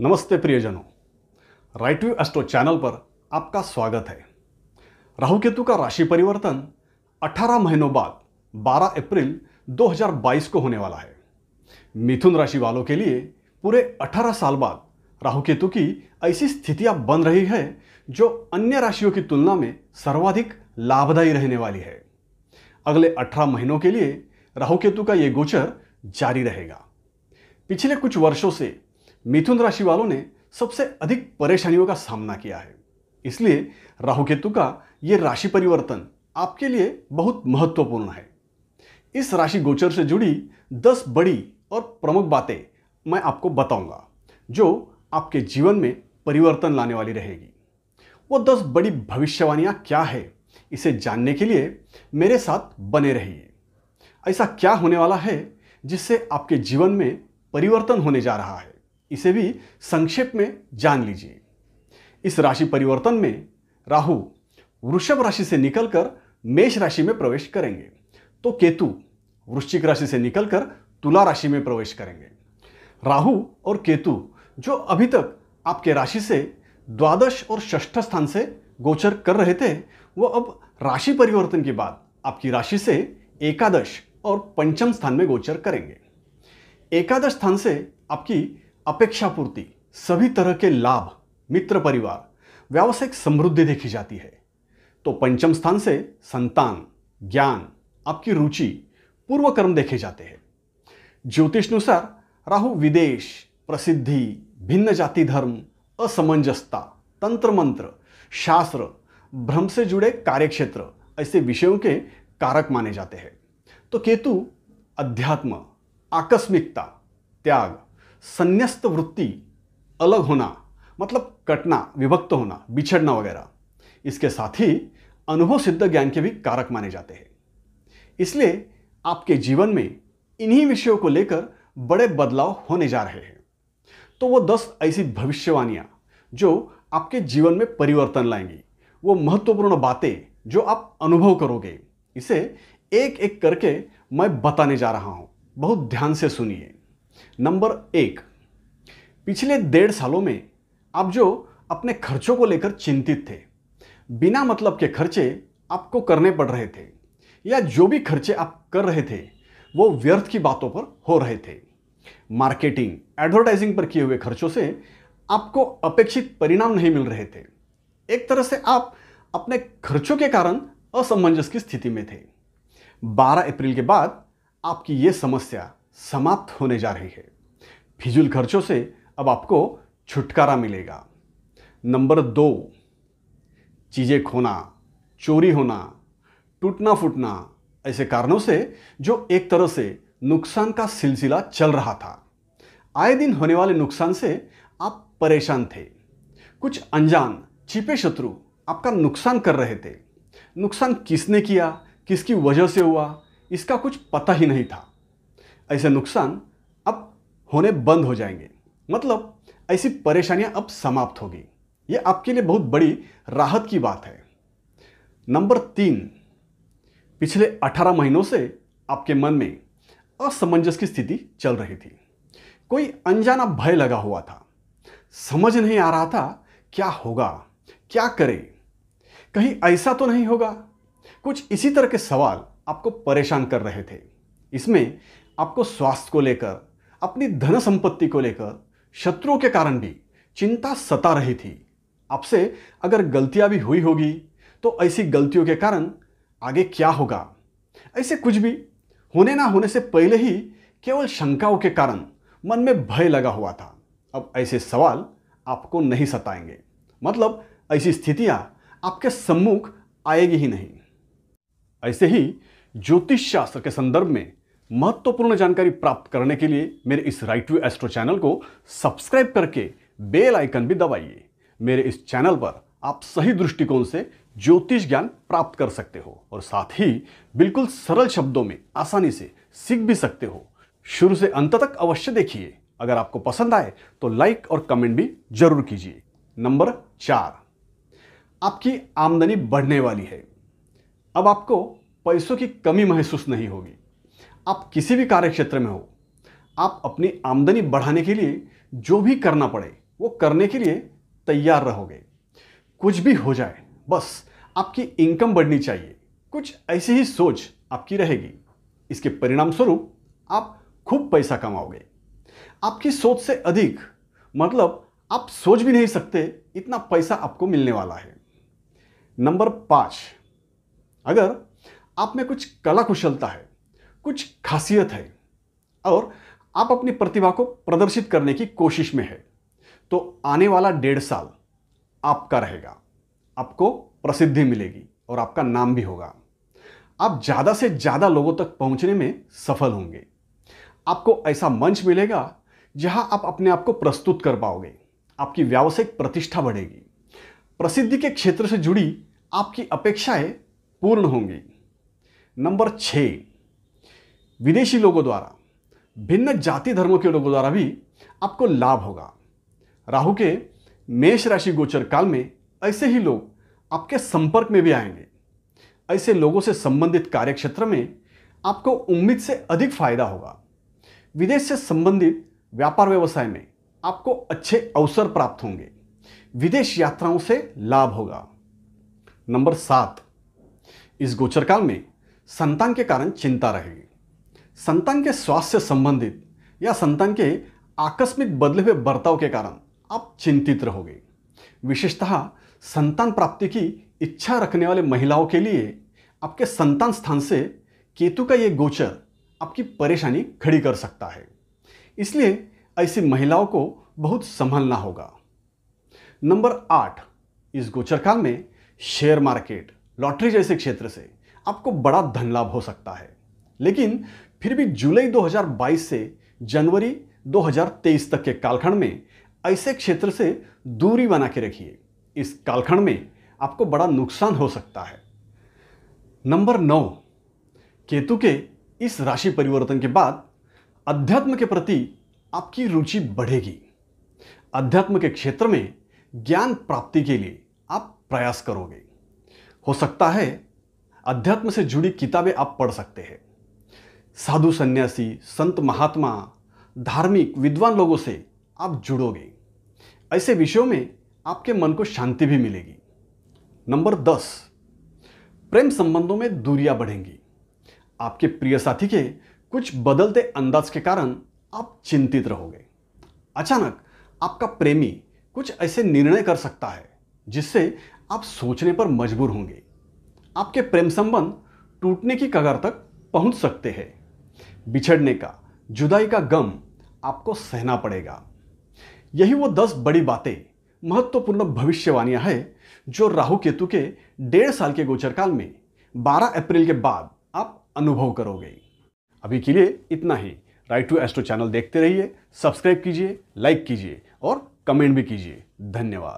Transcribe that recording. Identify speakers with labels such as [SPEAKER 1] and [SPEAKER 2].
[SPEAKER 1] नमस्ते प्रियजनों right view astro channel पर आपका स्वागत है राहु केतु का राशि परिवर्तन 18 महीनों बाद 12 अप्रैल 2022 को होने वाला है मिथुन राशि वालों के लिए पूरे 18 साल बाद राहु केतु की ऐसी स्थितियां बन रही है जो अन्य राशियों की तुलना में सर्वाधिक लाभदायी रहने वाली है अगले 18 महीनों के लिए राहु केतु का ये गोचर जारी रहेगा पिछले कुछ वर्षों से मिथुन राशि वालों ने सबसे अधिक परेशानियों का सामना किया है इसलिए राहु केतु का ये राशि परिवर्तन आपके लिए बहुत महत्वपूर्ण है इस राशि गोचर से जुड़ी दस बड़ी और प्रमुख बातें मैं आपको बताऊंगा जो आपके जीवन में परिवर्तन लाने वाली रहेगी वो दस बड़ी भविष्यवाणियाँ क्या है इसे जानने के लिए मेरे साथ बने रहिए ऐसा क्या होने वाला है जिससे आपके जीवन में परिवर्तन होने जा रहा है इसे भी संक्षेप में जान लीजिए इस राशि परिवर्तन में राहु वृषभ राशि से निकलकर मेष राशि में प्रवेश करेंगे तो केतु वृश्चिक राशि से निकलकर तुला राशि में प्रवेश करेंगे राहु और केतु जो अभी तक आपके राशि से द्वादश और षष्ठ स्थान से गोचर कर रहे थे वो अब राशि परिवर्तन के बाद आपकी राशि से एकादश और पंचम स्थान में गोचर करेंगे एकादश स्थान से आपकी अपेक्षा पूर्ति सभी तरह के लाभ मित्र परिवार व्यावसायिक समृद्धि देखी जाती है तो पंचम स्थान से संतान ज्ञान आपकी रुचि पूर्व कर्म देखे जाते हैं ज्योतिष अनुसार राहु विदेश प्रसिद्धि भिन्न जाति धर्म असमंजसता तंत्र मंत्र शास्त्र भ्रम से जुड़े कार्यक्षेत्र ऐसे विषयों के कारक माने जाते हैं तो केतु अध्यात्म आकस्मिकता त्याग संन्यास्त वृत्ति अलग होना मतलब कटना विभक्त होना बिछड़ना वगैरह इसके साथ ही अनुभव सिद्ध ज्ञान के भी कारक माने जाते हैं इसलिए आपके जीवन में इन्हीं विषयों को लेकर बड़े बदलाव होने जा रहे हैं तो वो दस ऐसी भविष्यवाणियाँ जो आपके जीवन में परिवर्तन लाएंगी वो महत्वपूर्ण बातें जो आप अनुभव करोगे इसे एक एक करके मैं बताने जा रहा हूँ बहुत ध्यान से सुनिए नंबर एक पिछले डेढ़ सालों में आप जो अपने खर्चों को लेकर चिंतित थे बिना मतलब के खर्चे आपको करने पड़ रहे थे या जो भी खर्चे आप कर रहे थे वो व्यर्थ की बातों पर हो रहे थे मार्केटिंग एडवर्टाइजिंग पर किए हुए खर्चों से आपको अपेक्षित परिणाम नहीं मिल रहे थे एक तरह से आप अपने खर्चों के कारण असमंजस की स्थिति में थे 12 अप्रैल के बाद आपकी ये समस्या समाप्त होने जा रही है फिजूल खर्चों से अब आपको छुटकारा मिलेगा नंबर दो चीज़ें खोना चोरी होना टूटना फूटना ऐसे कारणों से जो एक तरह से नुकसान का सिलसिला चल रहा था आए दिन होने वाले नुकसान से आप परेशान थे कुछ अनजान छिपे शत्रु आपका नुकसान कर रहे थे नुकसान किसने किया किसकी वजह से हुआ इसका कुछ पता ही नहीं था ऐसे नुकसान अब होने बंद हो जाएंगे मतलब ऐसी परेशानियां अब समाप्त होगी ये आपके लिए बहुत बड़ी राहत की बात है नंबर तीन पिछले 18 महीनों से आपके मन में असमंजस की स्थिति चल रही थी कोई अनजाना भय लगा हुआ था समझ नहीं आ रहा था क्या होगा क्या करें कहीं ऐसा तो नहीं होगा कुछ इसी तरह के सवाल आपको परेशान कर रहे थे इसमें आपको स्वास्थ्य को लेकर अपनी धन संपत्ति को लेकर शत्रुओं के कारण भी चिंता सता रही थी आपसे अगर गलतियां भी हुई होगी तो ऐसी गलतियों के कारण आगे क्या होगा ऐसे कुछ भी होने ना होने से पहले ही केवल शंकाओं के कारण मन में भय लगा हुआ था अब ऐसे सवाल आपको नहीं सताएंगे मतलब ऐसी स्थितियां आपके सम्मुख आएगी ही नहीं ऐसे ही ज्योतिष शास्त्र के संदर्भ में महत्वपूर्ण जानकारी प्राप्त करने के लिए मेरे इस राइट टू एस्ट्रो चैनल को सब्सक्राइब करके बेल आइकन भी दबाइए मेरे इस चैनल पर आप सही दृष्टिकोण से ज्योतिष ज्ञान प्राप्त कर सकते हो और साथ ही बिल्कुल सरल शब्दों में आसानी से सीख भी सकते हो शुरू से अंत तक अवश्य देखिए अगर आपको पसंद आए तो लाइक और कमेंट भी जरूर कीजिए नंबर चार आपकी आमदनी बढ़ने वाली है अब आपको पैसों की कमी महसूस नहीं होगी आप किसी भी कार्य क्षेत्र में हो आप अपनी आमदनी बढ़ाने के लिए जो भी करना पड़े वो करने के लिए तैयार रहोगे कुछ भी हो जाए बस आपकी इनकम बढ़नी चाहिए कुछ ऐसी ही सोच आपकी रहेगी इसके परिणाम स्वरूप आप खूब पैसा कमाओगे आपकी सोच से अधिक मतलब आप सोच भी नहीं सकते इतना पैसा आपको मिलने वाला है नंबर पाँच अगर आप में कुछ कला कुशलता है कुछ खासियत है और आप अपनी प्रतिभा को प्रदर्शित करने की कोशिश में है तो आने वाला डेढ़ साल आपका रहेगा आपको प्रसिद्धि मिलेगी और आपका नाम भी होगा आप ज़्यादा से ज़्यादा लोगों तक पहुंचने में सफल होंगे आपको ऐसा मंच मिलेगा जहां आप अपने आप को प्रस्तुत कर पाओगे आपकी व्यावसायिक प्रतिष्ठा बढ़ेगी प्रसिद्धि के क्षेत्र से जुड़ी आपकी अपेक्षाएं पूर्ण होंगी नंबर छः विदेशी लोगों द्वारा भिन्न जाति धर्मों के लोगों द्वारा भी आपको लाभ होगा राहु के मेष राशि गोचर काल में ऐसे ही लोग आपके संपर्क में भी आएंगे ऐसे लोगों से संबंधित कार्यक्षेत्र में आपको उम्मीद से अधिक फायदा होगा विदेश से संबंधित व्यापार व्यवसाय में आपको अच्छे अवसर प्राप्त होंगे विदेश यात्राओं से लाभ होगा नंबर सात इस गोचर काल में संतान के कारण चिंता रहेगी संतान के स्वास्थ्य से संबंधित या संतान के आकस्मिक बदले हुए बर्ताव के कारण आप चिंतित रहोगे विशेषतः संतान प्राप्ति की इच्छा रखने वाले महिलाओं के लिए आपके संतान स्थान से केतु का ये गोचर आपकी परेशानी खड़ी कर सकता है इसलिए ऐसी महिलाओं को बहुत संभलना होगा नंबर आठ इस गोचर काल में शेयर मार्केट लॉटरी जैसे क्षेत्र से आपको बड़ा धन लाभ हो सकता है लेकिन फिर भी जुलाई 2022 से जनवरी 2023 तक के कालखंड में ऐसे क्षेत्र से दूरी बना के रखिए इस कालखंड में आपको बड़ा नुकसान हो सकता है नंबर नौ केतु के इस राशि परिवर्तन के बाद अध्यात्म के प्रति आपकी रुचि बढ़ेगी अध्यात्म के क्षेत्र में ज्ञान प्राप्ति के लिए आप प्रयास करोगे हो सकता है अध्यात्म से जुड़ी किताबें आप पढ़ सकते हैं साधु सन्यासी संत महात्मा धार्मिक विद्वान लोगों से आप जुड़ोगे ऐसे विषयों में आपके मन को शांति भी मिलेगी नंबर दस प्रेम संबंधों में दूरियां बढ़ेंगी आपके प्रिय साथी के कुछ बदलते अंदाज के कारण आप चिंतित रहोगे अचानक आपका प्रेमी कुछ ऐसे निर्णय कर सकता है जिससे आप सोचने पर मजबूर होंगे आपके प्रेम संबंध टूटने की कगार तक पहुंच सकते हैं बिछड़ने का जुदाई का गम आपको सहना पड़ेगा यही वो दस बड़ी बातें महत्वपूर्ण भविष्यवाणियां हैं जो राहु केतु के डेढ़ साल के गोचर काल में 12 अप्रैल के बाद आप अनुभव करोगे अभी के लिए इतना ही राइट टू एस्ट्रो चैनल देखते रहिए सब्सक्राइब कीजिए लाइक कीजिए और कमेंट भी कीजिए धन्यवाद